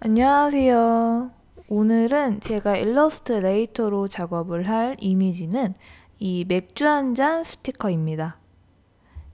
안녕하세요. 오늘은 제가 일러스트레이터로 작업을 할 이미지는 이 맥주 한 잔 스티커입니다.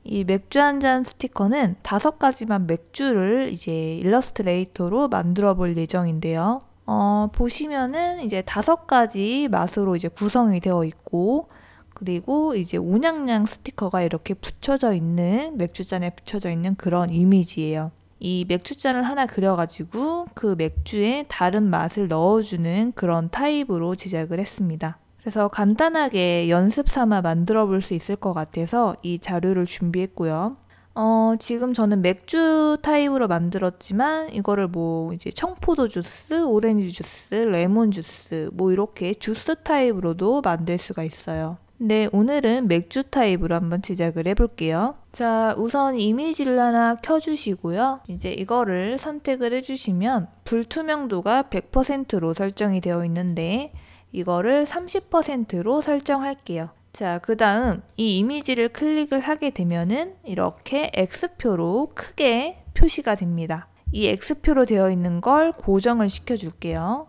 이 맥주 한 잔 스티커는 다섯 가지만 맥주를 이제 일러스트레이터로 만들어 볼 예정인데요. 어, 보시면은 이제 다섯 가지 맛으로 이제 구성이 되어 있고, 그리고 이제 온양양 스티커가 이렇게 붙여져 있는 맥주잔에 붙여져 있는 그런 이미지예요. 이 맥주잔을 하나 그려가지고 그 맥주에 다른 맛을 넣어주는 그런 타입으로 제작을 했습니다. 그래서 간단하게 연습 삼아 만들어 볼 수 있을 것 같아서 이 자료를 준비했고요. 어, 지금 저는 맥주 타입으로 만들었지만 이거를 뭐 이제 청포도 주스, 오렌지 주스, 레몬 주스 뭐 이렇게 주스 타입으로도 만들 수가 있어요. 네, 오늘은 맥주 타입으로 한번 제작을 해볼게요. 자, 우선 이미지를 하나 켜주시고요. 이제 이거를 선택을 해주시면 불투명도가 100%로 설정이 되어 있는데 이거를 30%로 설정할게요. 자, 그 다음 이 이미지를 클릭을 하게 되면은 이렇게 X표로 크게 표시가 됩니다. 이 X표로 되어 있는 걸 고정을 시켜줄게요.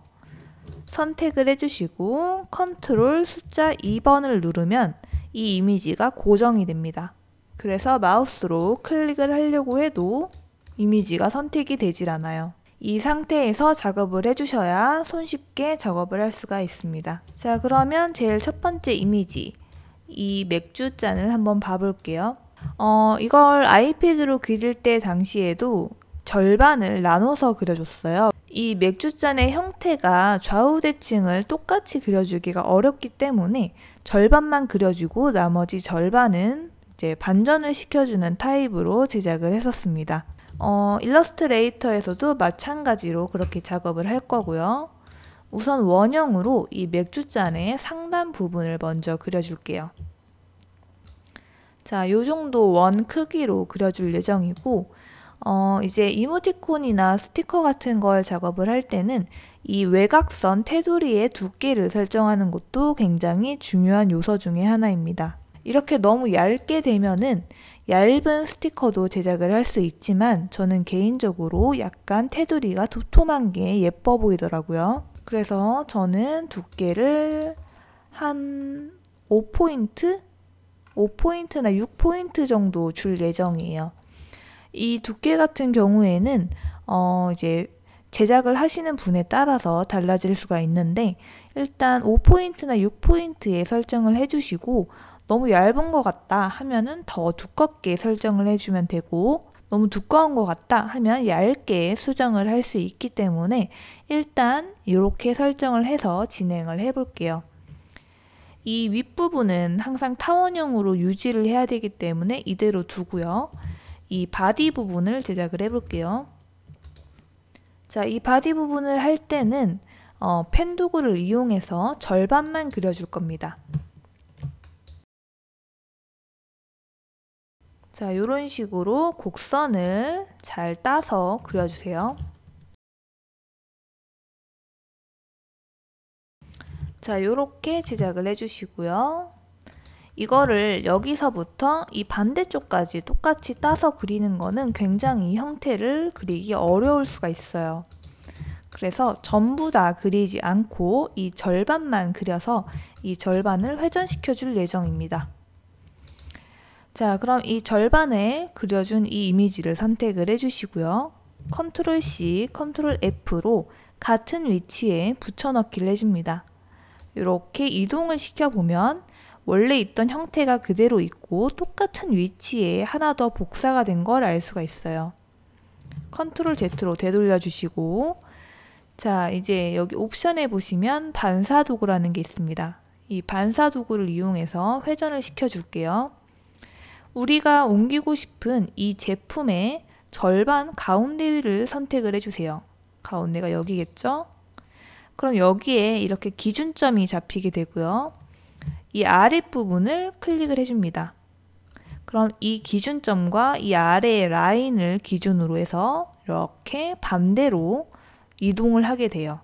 선택을 해주시고 컨트롤 숫자 2번을 누르면 이 이미지가 고정이 됩니다. 그래서 마우스로 클릭을 하려고 해도 이미지가 선택이 되질 않아요. 이 상태에서 작업을 해주셔야 손쉽게 작업을 할 수가 있습니다. 자 그러면 제일 첫 번째 이미지 이 맥주 잔을 한번 봐볼게요. 어, 이걸 아이패드로 그릴 때 당시에도 절반을 나눠서 그려줬어요. 이 맥주잔의 형태가 좌우 대칭을 똑같이 그려주기가 어렵기 때문에 절반만 그려주고 나머지 절반은 이제 반전을 시켜주는 타입으로 제작을 했었습니다. 어, 일러스트레이터에서도 마찬가지로 그렇게 작업을 할 거고요. 우선 원형으로 이 맥주잔의 상단 부분을 먼저 그려줄게요. 자, 요 정도 원 크기로 그려줄 예정이고 어, 이제 이모티콘이나 스티커 같은 걸 작업을 할 때는 이 외곽선 테두리의 두께를 설정하는 것도 굉장히 중요한 요소 중에 하나입니다. 이렇게 너무 얇게 되면은 얇은 스티커도 제작을 할 수 있지만 저는 개인적으로 약간 테두리가 도톰한 게 예뻐 보이더라고요. 그래서 저는 두께를 한 5포인트? 5포인트나 6포인트 정도 줄 예정이에요. 이 두께 같은 경우에는 어 이제 제작을 하시는 분에 따라서 달라질 수가 있는데 일단 5포인트나 6포인트에 설정을 해주시고 너무 얇은 것 같다 하면은 더 두껍게 설정을 해주면 되고 너무 두꺼운 것 같다 하면 얇게 수정을 할 수 있기 때문에 일단 이렇게 설정을 해서 진행을 해볼게요. 이 윗부분은 항상 타원형으로 유지를 해야 되기 때문에 이대로 두고요. 이 바디 부분을 제작을 해볼게요. 자, 이 바디 부분을 할 때는 어, 펜 도구를 이용해서 절반만 그려줄 겁니다. 자, 이런 식으로 곡선을 잘 따서 그려주세요. 자, 이렇게 제작을 해주시고요. 이거를 여기서부터 이 반대쪽까지 똑같이 따서 그리는 거는 굉장히 형태를 그리기 어려울 수가 있어요. 그래서 전부 다 그리지 않고 이 절반만 그려서 이 절반을 회전시켜 줄 예정입니다. 자, 그럼 이 절반에 그려준 이 이미지를 선택을 해주시고요. 컨트롤 C, 컨트롤 F로 같은 위치에 붙여넣기를 해줍니다. 이렇게 이동을 시켜보면 원래 있던 형태가 그대로 있고 똑같은 위치에 하나 더 복사가 된 걸 알 수가 있어요. 컨트롤 Z로 되돌려 주시고 자 이제 여기 옵션에 보시면 반사 도구라는 게 있습니다. 이 반사 도구를 이용해서 회전을 시켜 줄게요. 우리가 옮기고 싶은 이 제품의 절반 가운데를 위 선택을 해주세요. 가운데가 여기겠죠? 그럼 여기에 이렇게 기준점이 잡히게 되고요. 이 아랫부분을 클릭을 해줍니다. 그럼 이 기준점과 이 아래의 라인을 기준으로 해서 이렇게 반대로 이동을 하게 돼요.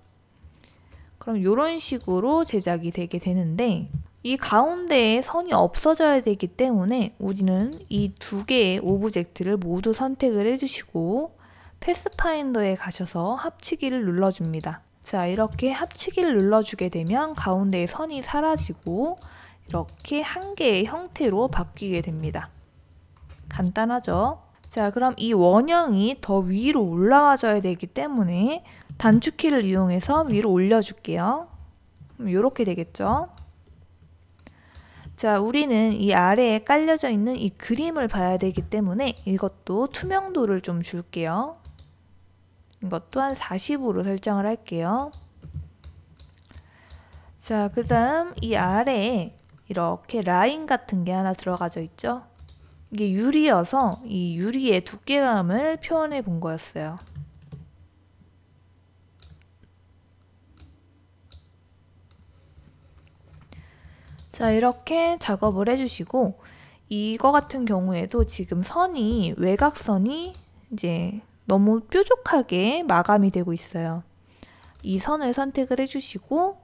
그럼 이런 식으로 제작이 되게 되는데 이 가운데에 선이 없어져야 되기 때문에 우리는 이 두 개의 오브젝트를 모두 선택을 해주시고 패스파인더에 가셔서 합치기를 눌러줍니다. 자 이렇게 합치기를 눌러주게 되면 가운데의 선이 사라지고 이렇게 한 개의 형태로 바뀌게 됩니다. 간단하죠? 자 그럼 이 원형이 더 위로 올라와줘야 되기 때문에 단축키를 이용해서 위로 올려줄게요. 이렇게 되겠죠? 자, 우리는 이 아래에 깔려져 있는 이 그림을 봐야 되기 때문에 이것도 투명도를 좀 줄게요. 이것 또한 40으로 설정을 할게요. 자, 그 다음 이 아래에 이렇게 라인 같은 게 하나 들어가져 있죠. 이게 유리여서 이 유리의 두께감을 표현해 본 거였어요. 자, 이렇게 작업을 해주시고 이거 같은 경우에도 지금 선이 외곽선이 이제 너무 뾰족하게 마감이 되고 있어요. 이 선을 선택을 해주시고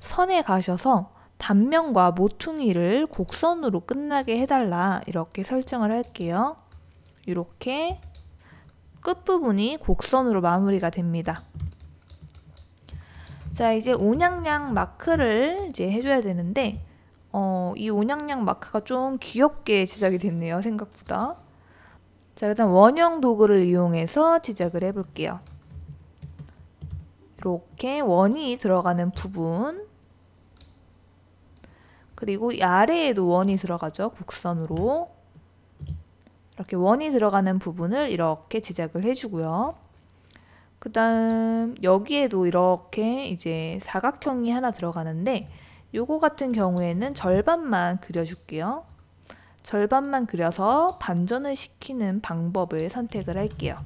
선에 가셔서 단면과 모퉁이를 곡선으로 끝나게 해달라 이렇게 설정을 할게요. 이렇게 끝부분이 곡선으로 마무리가 됩니다. 자 이제 온양양 마크를 이제 해줘야 되는데 어, 이 온양양 마크가 좀 귀엽게 제작이 됐네요 생각보다 자, 일단 원형 도구를 이용해서 제작을 해볼게요. 이렇게 원이 들어가는 부분 그리고 아래에도 원이 들어가죠. 곡선으로 이렇게 원이 들어가는 부분을 이렇게 제작을 해주고요. 그 다음 여기에도 이렇게 이제 사각형이 하나 들어가는데 요거 같은 경우에는 절반만 그려줄게요. 절반만 그려서 반전을 시키는 방법을 선택을 할게요.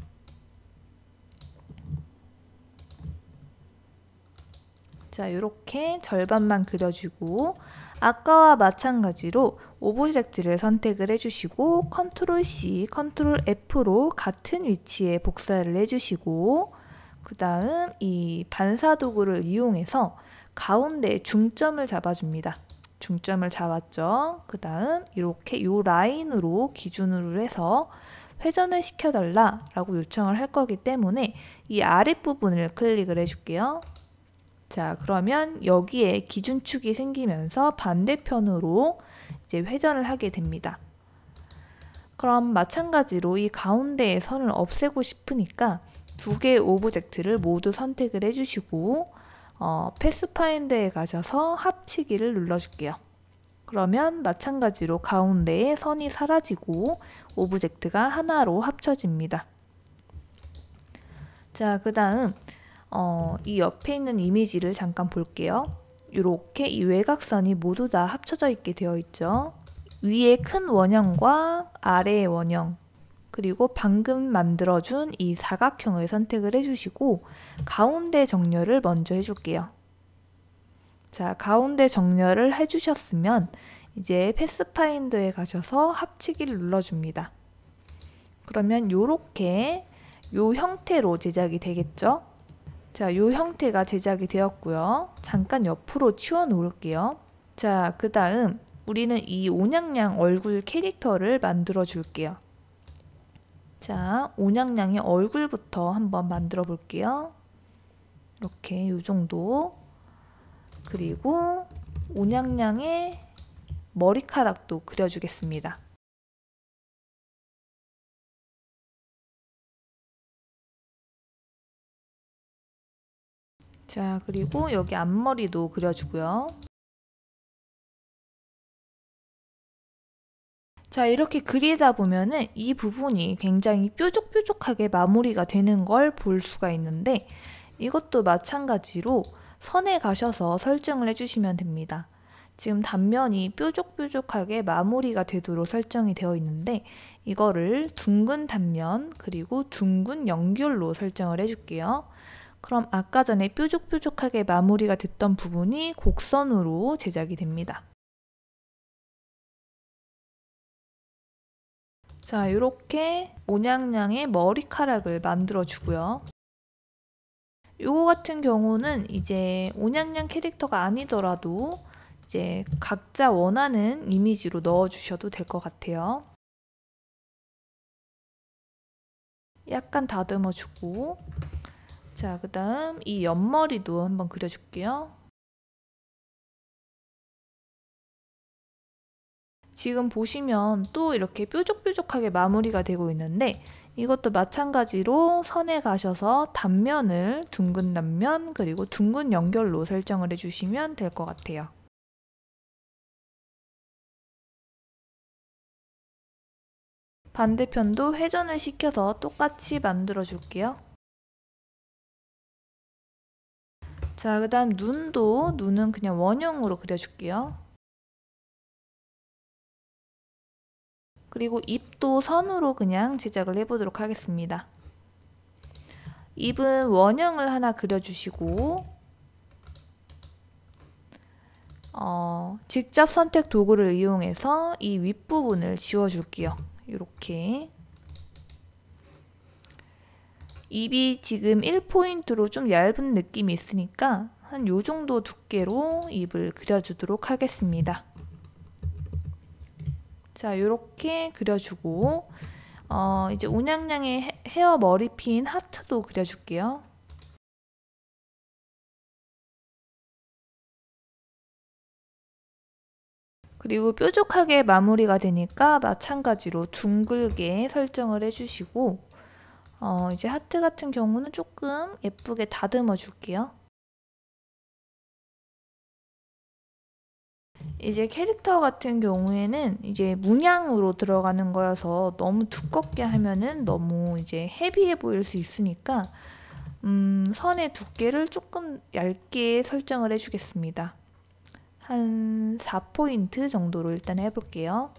자, 이렇게 절반만 그려주고 아까와 마찬가지로 오브젝트를 선택을 해주시고 컨트롤 C, 컨트롤 F로 같은 위치에 복사를 해주시고 그 다음 이 반사 도구를 이용해서 가운데 중점을 잡아줍니다. 중점을 잡았죠. 그 다음 이렇게 요 라인으로 기준으로 해서 회전을 시켜달라 라고 요청을 할 거기 때문에 이 아랫부분을 클릭을 해줄게요. 자 그러면 여기에 기준축이 생기면서 반대편으로 이제 회전을 하게 됩니다. 그럼 마찬가지로 이 가운데의 선을 없애고 싶으니까 두 개의 오브젝트를 모두 선택을 해주시고 어, 패스파인더에 가셔서 합치기를 눌러줄게요. 그러면 마찬가지로 가운데에 선이 사라지고 오브젝트가 하나로 합쳐집니다. 자, 그 다음 어, 이 옆에 있는 이미지를 잠깐 볼게요. 이렇게 이 외곽선이 모두 다 합쳐져 있게 되어 있죠. 위에 큰 원형과 아래의 원형 그리고 방금 만들어준 이 사각형을 선택을 해주시고 가운데 정렬을 먼저 해줄게요. 자, 가운데 정렬을 해주셨으면 이제 패스파인더에 가셔서 합치기를 눌러줍니다. 그러면 이렇게 요 형태로 제작이 되겠죠? 자, 요 형태가 제작이 되었고요. 잠깐 옆으로 치워 놓을게요. 자, 그 다음 우리는 이 온양양 얼굴 캐릭터를 만들어 줄게요. 자, 온양양의 얼굴부터 한번 만들어 볼게요. 이렇게 이 정도. 그리고 온양양의 머리카락도 그려주겠습니다. 자, 그리고 여기 앞머리도 그려주고요. 자, 이렇게 그리다 보면은 이 부분이 굉장히 뾰족뾰족하게 마무리가 되는 걸 볼 수가 있는데 이것도 마찬가지로 선에 가셔서 설정을 해주시면 됩니다. 지금 단면이 뾰족뾰족하게 마무리가 되도록 설정이 되어 있는데 이거를 둥근 단면 그리고 둥근 연결로 설정을 해줄게요. 그럼 아까 전에 뾰족뾰족하게 마무리가 됐던 부분이 곡선으로 제작이 됩니다. 자, 이렇게 모냥냥의 머리카락을 만들어 주고요. 요거 같은 경우는 이제 오냥냥 캐릭터가 아니더라도 이제 각자 원하는 이미지로 넣어 주셔도 될 것 같아요. 약간 다듬어 주고 자, 그다음 이 옆머리도 한번 그려 줄게요. 지금 보시면 또 이렇게 뾰족뾰족하게 마무리가 되고 있는데 이것도 마찬가지로 선에 가셔서 단면을 둥근 단면 그리고 둥근 연결로 설정을 해주시면 될 것 같아요. 반대편도 회전을 시켜서 똑같이 만들어 줄게요. 자, 그 다음 눈도 눈은 그냥 원형으로 그려줄게요. 그리고 입도 선으로 그냥 제작을 해보도록 하겠습니다. 입은 원형을 하나 그려주시고 어, 직접 선택 도구를 이용해서 이 윗부분을 지워줄게요. 이렇게 입이 지금 1포인트로 좀 얇은 느낌이 있으니까 한 요정도 두께로 입을 그려주도록 하겠습니다. 자, 이렇게 그려주고 어, 이제 온양양의 헤어 머리핀 하트도 그려줄게요. 그리고 뾰족하게 마무리가 되니까 마찬가지로 둥글게 설정을 해주시고 어, 이제 하트 같은 경우는 조금 예쁘게 다듬어 줄게요. 이제 캐릭터 같은 경우에는 이제 문양으로 들어가는 거여서 너무 두껍게 하면은 너무 이제 헤비해 보일 수 있으니까 음, 선의 두께를 조금 얇게 설정을 해주겠습니다. 한 4포인트 정도로 일단 해볼게요.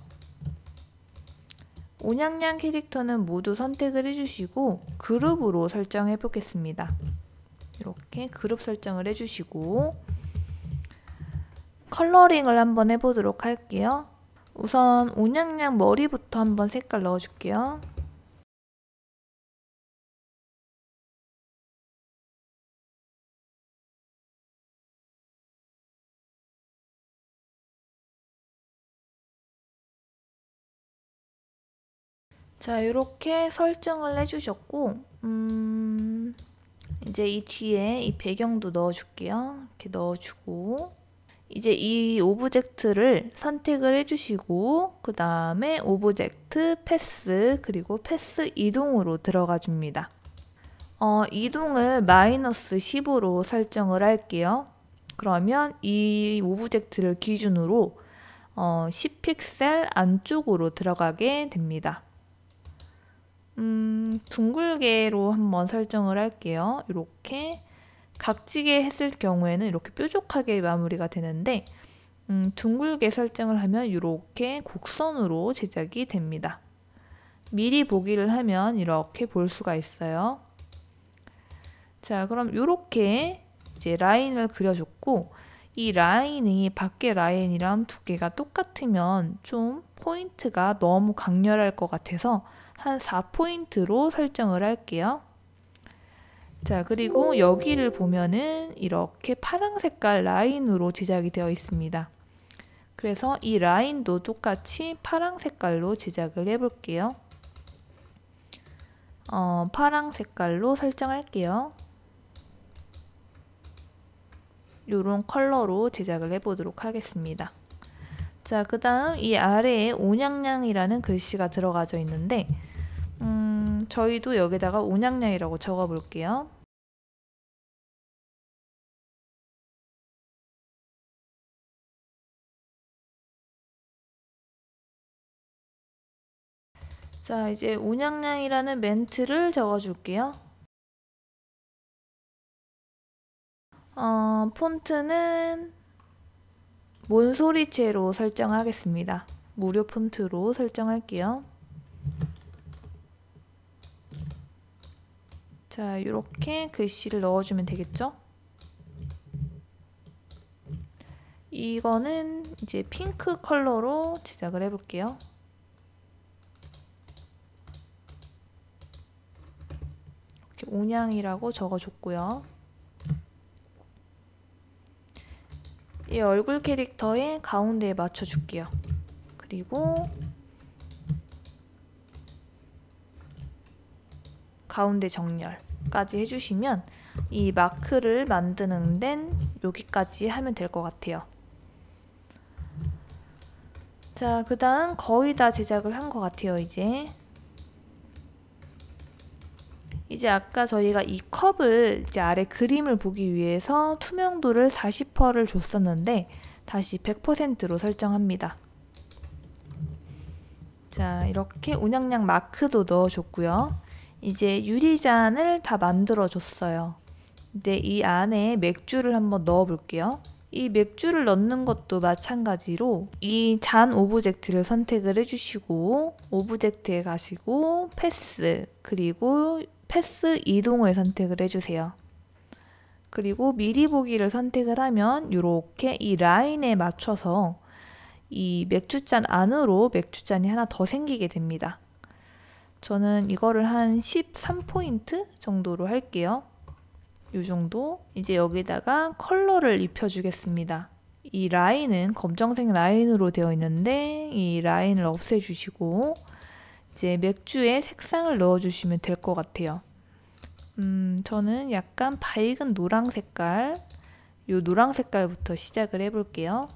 온양양 캐릭터는 모두 선택을 해주시고 그룹으로 설정해 보겠습니다. 이렇게 그룹 설정을 해주시고 컬러링을 한번 해보도록 할게요. 우선 온양양 머리부터 한번 색깔 넣어줄게요. 자 이렇게 설정을 해주셨고 음, 이제 이 뒤에 이 배경도 넣어줄게요. 이렇게 넣어주고 이제 이 오브젝트를 선택을 해주시고 그 다음에 오브젝트 패스 그리고 패스 이동으로 들어가 줍니다. 어, 이동을 마이너스 10으로 설정을 할게요. 그러면 이 오브젝트를 기준으로 어, 10픽셀 안쪽으로 들어가게 됩니다. 음, 둥글게로 한번 설정을 할게요. 이렇게 각지게 했을 경우에는 이렇게 뾰족하게 마무리가 되는데 음, 둥글게 설정을 하면 이렇게 곡선으로 제작이 됩니다. 미리 보기를 하면 이렇게 볼 수가 있어요. 자 그럼 이렇게 이제 라인을 그려줬고 이 라인이 밖에 라인이랑 두께가 똑같으면 좀 포인트가 너무 강렬할 것 같아서 한 4포인트로 설정을 할게요. 자, 그리고 여기를 보면은 이렇게 파랑 색깔 라인으로 제작이 되어 있습니다. 그래서 이 라인도 똑같이 파랑 색깔로 제작을 해볼게요. 어, 파랑 색깔로 설정할게요. 요런 컬러로 제작을 해보도록 하겠습니다. 자, 그 다음 이 아래에 온양양이라는 글씨가 들어가져 있는데 음, 저희도 여기다가 온양양이라고 적어볼게요. 자, 이제 운양량이라는 멘트를 적어줄게요. 어, 폰트는 몬소리체로 설정하겠습니다. 무료 폰트로 설정할게요. 자, 이렇게 글씨를 넣어주면 되겠죠? 이거는 이제 핑크 컬러로 제작을 해볼게요. 온양이라고 적어줬고요. 이 얼굴 캐릭터의 가운데에 맞춰줄게요. 그리고 가운데 정렬까지 해주시면 이 마크를 만드는 데는 여기까지 하면 될 것 같아요. 자, 그 다음 거의 다 제작을 한 것 같아요, 이제. 이제 아까 저희가 이 컵을 이제 아래 그림을 보기 위해서 투명도를 40%를 줬었는데 다시 100%로 설정합니다. 자 이렇게 운영량 마크도 넣어줬고요. 이제 유리잔을 다 만들어줬어요. 근데 이 안에 맥주를 한번 넣어볼게요. 이 맥주를 넣는 것도 마찬가지로 이 잔 오브젝트를 선택을 해주시고 오브젝트에 가시고 패스 그리고 패스 이동을 선택을 해주세요. 그리고 미리 보기를 선택을 하면 이렇게 이 라인에 맞춰서 이 맥주잔 안으로 맥주잔이 하나 더 생기게 됩니다. 저는 이거를 한 13포인트 정도로 할게요. 이 정도. 이제 여기다가 컬러를 입혀주겠습니다. 이 라인은 검정색 라인으로 되어 있는데 이 라인을 없애주시고 이제 맥주에 색상을 넣어주시면 될 것 같아요. 음, 저는 약간 밝은 노랑 색깔, 요 노랑 색깔부터 시작을 해볼게요.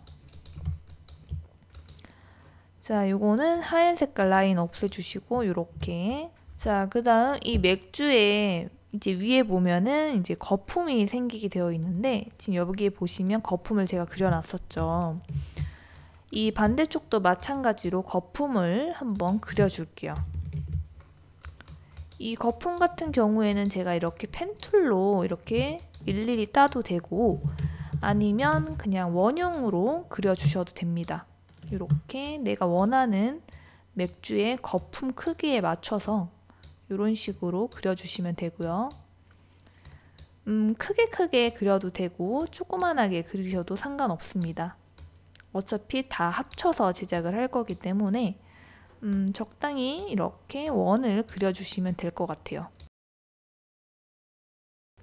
자, 요거는 하얀 색깔 라인 없애주시고, 요렇게. 자, 그 다음 이 맥주에 이제 위에 보면은 이제 거품이 생기게 되어 있는데, 지금 여기에 보시면 거품을 제가 그려놨었죠. 이 반대쪽도 마찬가지로 거품을 한번 그려줄게요. 이 거품 같은 경우에는 제가 이렇게 펜툴로 이렇게 일일이 따도 되고 아니면 그냥 원형으로 그려주셔도 됩니다. 이렇게 내가 원하는 맥주의 거품 크기에 맞춰서 이런 식으로 그려주시면 되고요. 음, 크게 크게 그려도 되고 조그만하게 그리셔도 상관없습니다. 어차피 다 합쳐서 제작을 할 거기 때문에 음, 적당히 이렇게 원을 그려주시면 될 것 같아요.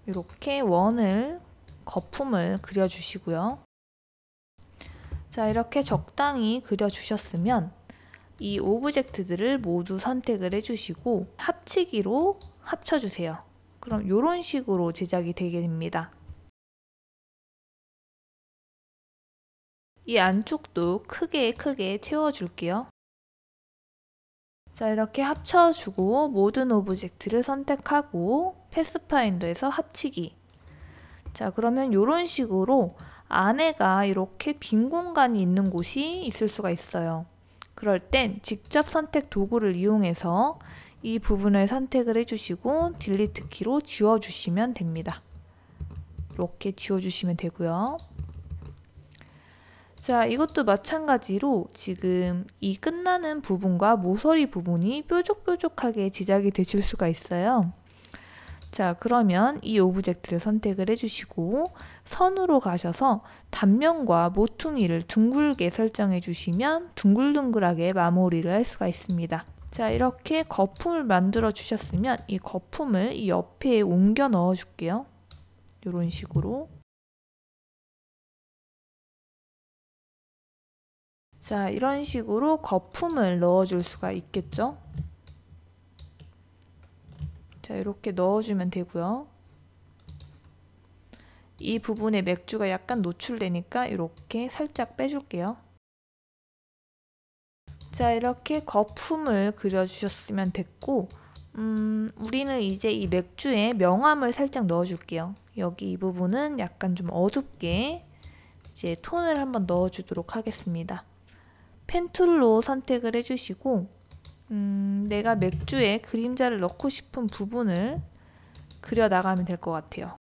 이렇게 원을 거품을 그려주시고요. 자 이렇게 적당히 그려주셨으면 이 오브젝트들을 모두 선택을 해주시고 합치기로 합쳐주세요. 그럼 이런 식으로 제작이 되게 됩니다. 이 안쪽도 크게 크게 채워줄게요. 자 이렇게 합쳐주고 모든 오브젝트를 선택하고 패스파인더에서 합치기 자 그러면 이런 식으로 안에가 이렇게 빈 공간이 있는 곳이 있을 수가 있어요 그럴 땐 직접 선택 도구를 이용해서 이 부분을 선택을 해주시고 딜리트 키로 지워주시면 됩니다 이렇게 지워주시면 되고요 자, 이것도 마찬가지로 지금 이 끝나는 부분과 모서리 부분이 뾰족뾰족하게 제작이 되실 수가 있어요. 자, 그러면 이 오브젝트를 선택을 해주시고 선으로 가셔서 단면과 모퉁이를 둥글게 설정해 주시면 둥글둥글하게 마무리를 할 수가 있습니다. 자, 이렇게 거품을 만들어 주셨으면 이 거품을 이 옆에 옮겨 넣어 줄게요. 이런 식으로 자, 이런 식으로 거품을 넣어줄 수가 있겠죠. 자, 이렇게 넣어주면 되고요. 이 부분에 맥주가 약간 노출되니까 이렇게 살짝 빼줄게요. 자, 이렇게 거품을 그려주셨으면 됐고 음, 우리는 이제 이 맥주에 명암을 살짝 넣어줄게요. 여기 이 부분은 약간 좀 어둡게 이제 톤을 한번 넣어주도록 하겠습니다. 펜툴로 선택을 해주시고 음, 내가 맥주에 그림자를 넣고 싶은 부분을 그려 나가면 될 것 같아요.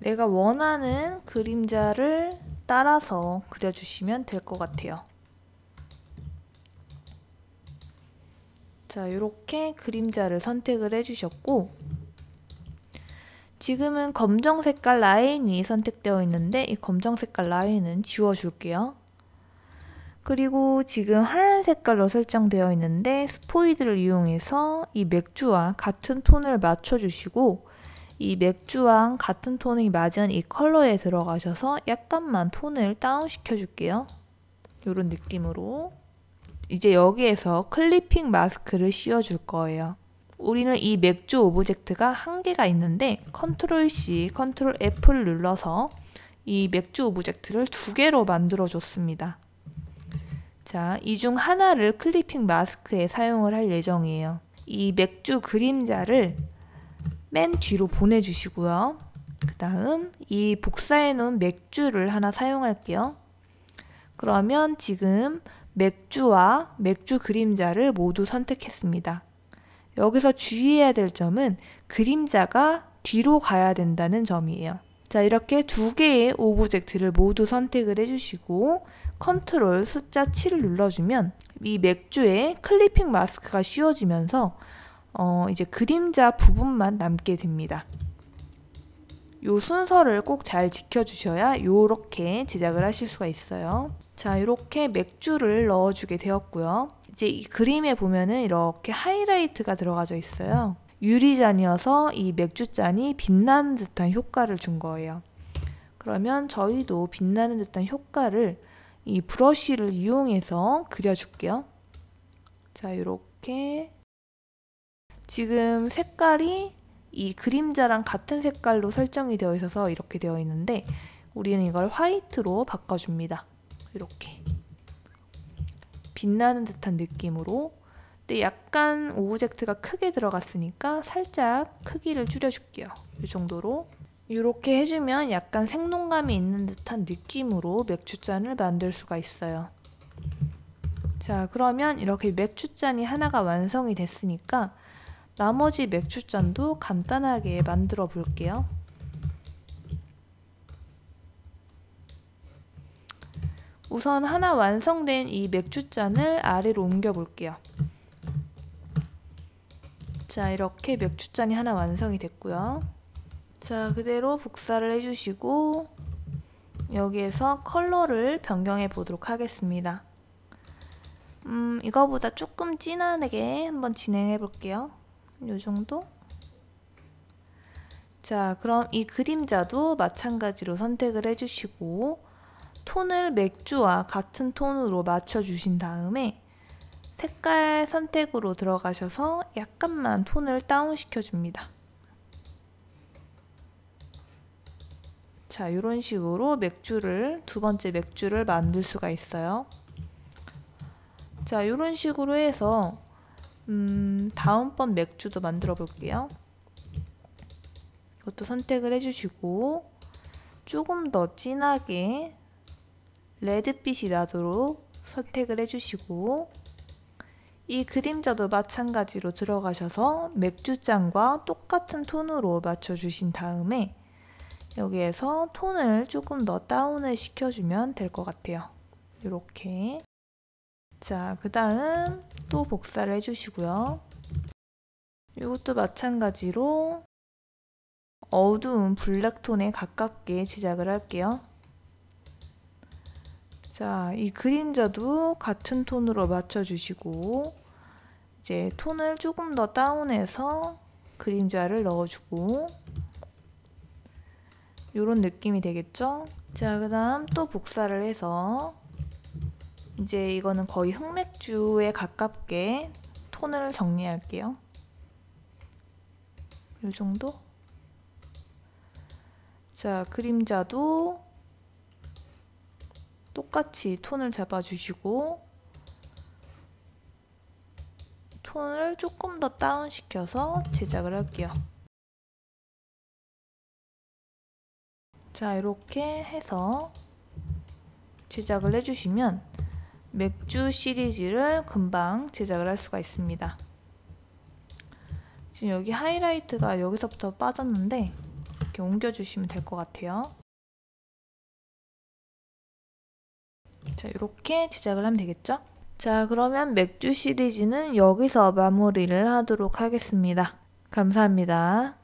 내가 원하는 그림자를 따라서 그려주시면 될 것 같아요. 자, 이렇게 그림자를 선택을 해주셨고 지금은 검정 색깔 라인이 선택되어 있는데 이 검정 색깔 라인은 지워줄게요. 그리고 지금 하얀 색깔로 설정되어 있는데 스포이드를 이용해서 이 맥주와 같은 톤을 맞춰주시고 이 맥주와 같은 톤이 맞은 이 컬러에 들어가셔서 약간만 톤을 다운시켜 줄게요. 이런 느낌으로 이제 여기에서 클리핑 마스크를 씌워줄 거예요. 우리는 이 맥주 오브젝트가 한계가 있는데 컨트롤 C, 컨트롤 F를 눌러서 이 맥주 오브젝트를 두 개로 만들어 줬습니다. 자, 이 중 하나를 클리핑 마스크에 사용을 할 예정이에요. 이 맥주 그림자를 맨 뒤로 보내주시고요. 그 다음 이 복사해 놓은 맥주를 하나 사용할게요. 그러면 지금 맥주와 맥주 그림자를 모두 선택했습니다. 여기서 주의해야 될 점은 그림자가 뒤로 가야 된다는 점이에요. 자, 이렇게 두 개의 오브젝트를 모두 선택을 해주시고 컨트롤 숫자 7을 눌러주면 이 맥주의 클리핑 마스크가 씌워지면서 어, 이제 그림자 부분만 남게 됩니다. 요 순서를 꼭 잘 지켜주셔야 요렇게 제작을 하실 수가 있어요. 자 이렇게 맥주를 넣어주게 되었고요. 이제 이 그림에 보면은 이렇게 하이라이트가 들어가져 있어요. 유리잔이어서 이 맥주잔이 빛나는 듯한 효과를 준 거예요. 그러면 저희도 빛나는 듯한 효과를 이 브러쉬를 이용해서 그려줄게요. 자, 이렇게 지금 색깔이 이 그림자랑 같은 색깔로 설정이 되어 있어서 이렇게 되어 있는데 우리는 이걸 화이트로 바꿔줍니다. 이렇게 빛나는 듯한 느낌으로 근데 약간 오브젝트가 크게 들어갔으니까 살짝 크기를 줄여줄게요. 이 정도로 이렇게 해주면 약간 생동감이 있는 듯한 느낌으로 맥주잔을 만들 수가 있어요. 자 그러면 이렇게 맥주잔이 하나가 완성이 됐으니까 나머지 맥주잔도 간단하게 만들어 볼게요. 우선 하나 완성된 이 맥주잔을 아래로 옮겨 볼게요. 자 이렇게 맥주잔이 하나 완성이 됐고요. 자 그대로 복사를 해주시고 여기에서 컬러를 변경해 보도록 하겠습니다. 음, 이거보다 조금 진하게 한번 진행해 볼게요. 요 정도? 자, 그럼 이 그림자도 마찬가지로 선택을 해주시고 톤을 맥주와 같은 톤으로 맞춰주신 다음에 색깔 선택으로 들어가셔서 약간만 톤을 다운시켜 줍니다. 자, 이런 식으로 맥주를 두 번째 맥주를 만들 수가 있어요. 자, 이런 식으로 해서 음, 다음번 맥주도 만들어 볼게요. 이것도 선택을 해주시고 조금 더 진하게 레드빛이 나도록 선택을 해주시고 이 그림자도 마찬가지로 들어가셔서 맥주잔과 똑같은 톤으로 맞춰주신 다음에 여기에서 톤을 조금 더 다운을 시켜주면 될 것 같아요. 이렇게 자, 그 다음 또 복사를 해주시고요. 이것도 마찬가지로 어두운 블랙톤에 가깝게 제작을 할게요. 자, 이 그림자도 같은 톤으로 맞춰주시고 이제 톤을 조금 더 다운해서 그림자를 넣어주고 이런 느낌이 되겠죠? 자, 그 다음 또 복사를 해서 이제 이거는 거의 흑맥주에 가깝게 톤을 정리할게요. 이 정도? 자, 그림자도 똑같이 톤을 잡아주시고 톤을 조금 더 다운시켜서 제작을 할게요. 자 이렇게 해서 제작을 해주시면 맥주 시리즈를 금방 제작을 할 수가 있습니다. 지금 여기 하이라이트가 여기서부터 빠졌는데 이렇게 옮겨주시면 될 것 같아요. 자, 이렇게 제작을 하면 되겠죠? 자, 그러면 맥주 시리즈는 여기서 마무리를 하도록 하겠습니다. 감사합니다.